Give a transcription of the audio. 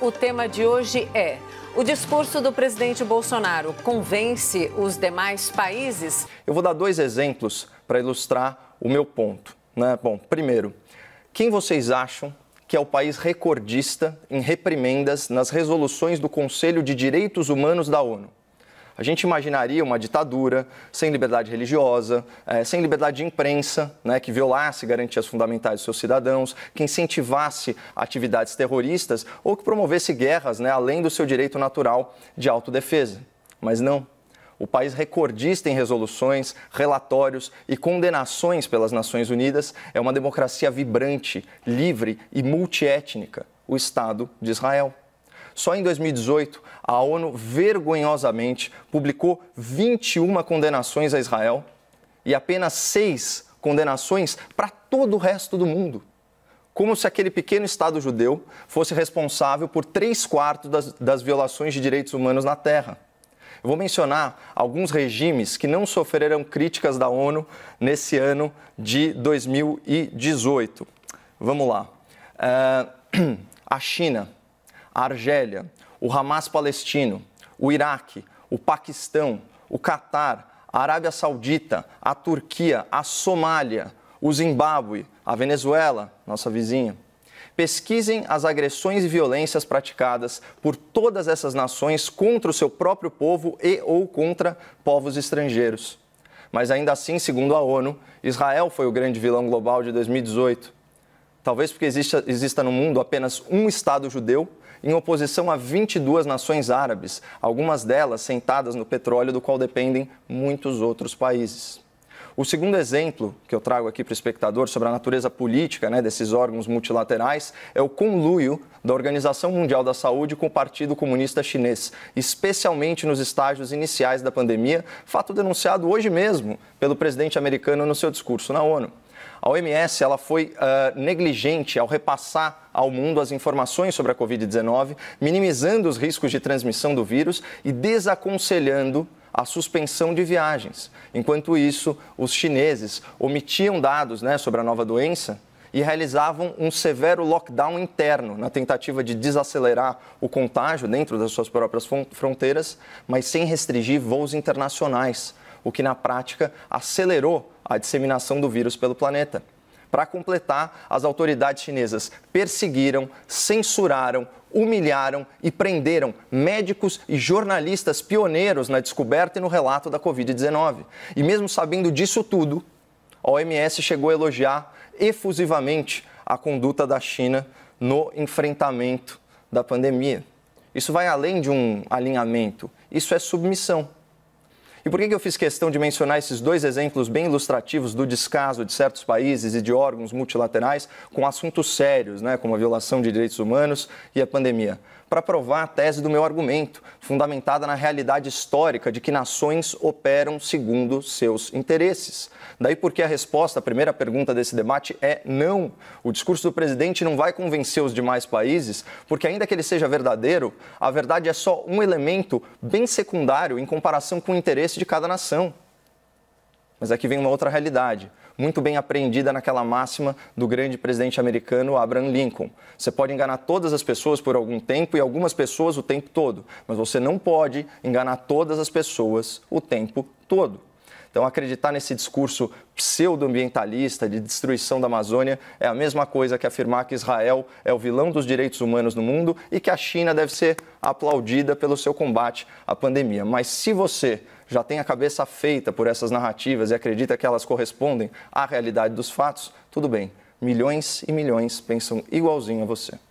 O tema de hoje é: o discurso do presidente Bolsonaro convence os demais países? Eu vou dar dois exemplos para ilustrar o meu ponto. Né? Bom, primeiro, quem vocês acham que é o país recordista em reprimendas nas resoluções do Conselho de Direitos Humanos da ONU? A gente imaginaria uma ditadura sem liberdade religiosa, eh, sem liberdade de imprensa, né, que violasse garantias fundamentais dos seus cidadãos, que incentivasse atividades terroristas ou que promovesse guerras né, além do seu direito natural de autodefesa. Mas não. O país recordista em resoluções, relatórios e condenações pelas Nações Unidas é uma democracia vibrante, livre e multiétnica, o Estado de Israel. Só em 2018, a ONU vergonhosamente publicou 21 condenações a Israel e apenas 6 condenações para todo o resto do mundo. Como se aquele pequeno Estado judeu fosse responsável por 3 quartos das, das violações de direitos humanos na Terra. Eu vou mencionar alguns regimes que não sofreram críticas da ONU nesse ano de 2018. Vamos lá. Uh, a China a Argélia, o Hamas palestino, o Iraque, o Paquistão, o Catar, a Arábia Saudita, a Turquia, a Somália, o Zimbábue, a Venezuela, nossa vizinha. Pesquisem as agressões e violências praticadas por todas essas nações contra o seu próprio povo e ou contra povos estrangeiros. Mas ainda assim, segundo a ONU, Israel foi o grande vilão global de 2018 talvez porque exista, exista no mundo apenas um Estado judeu, em oposição a 22 nações árabes, algumas delas sentadas no petróleo do qual dependem muitos outros países. O segundo exemplo que eu trago aqui para o espectador sobre a natureza política né, desses órgãos multilaterais é o conluio da Organização Mundial da Saúde com o Partido Comunista Chinês, especialmente nos estágios iniciais da pandemia, fato denunciado hoje mesmo pelo presidente americano no seu discurso na ONU. A OMS ela foi uh, negligente ao repassar ao mundo as informações sobre a Covid-19, minimizando os riscos de transmissão do vírus e desaconselhando a suspensão de viagens. Enquanto isso, os chineses omitiam dados né, sobre a nova doença e realizavam um severo lockdown interno na tentativa de desacelerar o contágio dentro das suas próprias fronteiras, mas sem restringir voos internacionais o que na prática acelerou a disseminação do vírus pelo planeta. Para completar, as autoridades chinesas perseguiram, censuraram, humilharam e prenderam médicos e jornalistas pioneiros na descoberta e no relato da Covid-19. E mesmo sabendo disso tudo, a OMS chegou a elogiar efusivamente a conduta da China no enfrentamento da pandemia. Isso vai além de um alinhamento, isso é submissão. E por que eu fiz questão de mencionar esses dois exemplos bem ilustrativos do descaso de certos países e de órgãos multilaterais com assuntos sérios, né, como a violação de direitos humanos e a pandemia? para provar a tese do meu argumento, fundamentada na realidade histórica de que nações operam segundo seus interesses. Daí porque a resposta à primeira pergunta desse debate é não. O discurso do presidente não vai convencer os demais países, porque ainda que ele seja verdadeiro, a verdade é só um elemento bem secundário em comparação com o interesse de cada nação. Mas aqui é vem uma outra realidade muito bem apreendida naquela máxima do grande presidente americano Abraham Lincoln. Você pode enganar todas as pessoas por algum tempo e algumas pessoas o tempo todo, mas você não pode enganar todas as pessoas o tempo todo. Então, acreditar nesse discurso pseudoambientalista de destruição da Amazônia é a mesma coisa que afirmar que Israel é o vilão dos direitos humanos no mundo e que a China deve ser aplaudida pelo seu combate à pandemia. Mas se você já tem a cabeça feita por essas narrativas e acredita que elas correspondem à realidade dos fatos, tudo bem. Milhões e milhões pensam igualzinho a você.